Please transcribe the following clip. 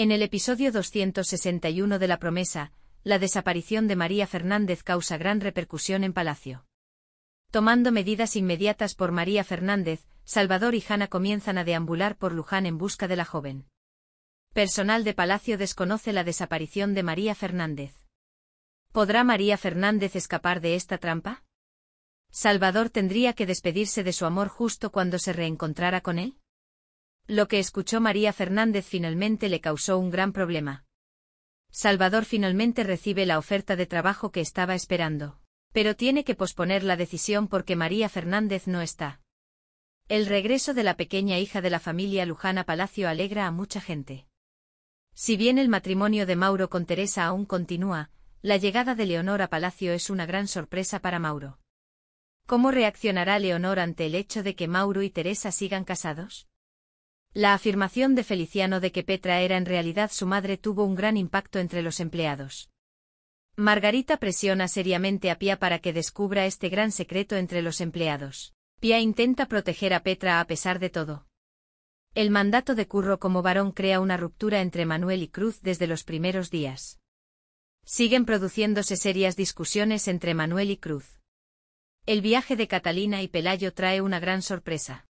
En el episodio 261 de La promesa, la desaparición de María Fernández causa gran repercusión en Palacio. Tomando medidas inmediatas por María Fernández, Salvador y Jana comienzan a deambular por Luján en busca de la joven. Personal de Palacio desconoce la desaparición de María Fernández. ¿Podrá María Fernández escapar de esta trampa? Salvador tendría que despedirse de su amor justo cuando se reencontrara con él. Lo que escuchó María Fernández finalmente le causó un gran problema. Salvador finalmente recibe la oferta de trabajo que estaba esperando. Pero tiene que posponer la decisión porque María Fernández no está. El regreso de la pequeña hija de la familia Lujana Palacio alegra a mucha gente. Si bien el matrimonio de Mauro con Teresa aún continúa, la llegada de Leonor a Palacio es una gran sorpresa para Mauro. ¿Cómo reaccionará Leonor ante el hecho de que Mauro y Teresa sigan casados? La afirmación de Feliciano de que Petra era en realidad su madre tuvo un gran impacto entre los empleados. Margarita presiona seriamente a Pia para que descubra este gran secreto entre los empleados. Pia intenta proteger a Petra a pesar de todo. El mandato de Curro como varón crea una ruptura entre Manuel y Cruz desde los primeros días. Siguen produciéndose serias discusiones entre Manuel y Cruz. El viaje de Catalina y Pelayo trae una gran sorpresa.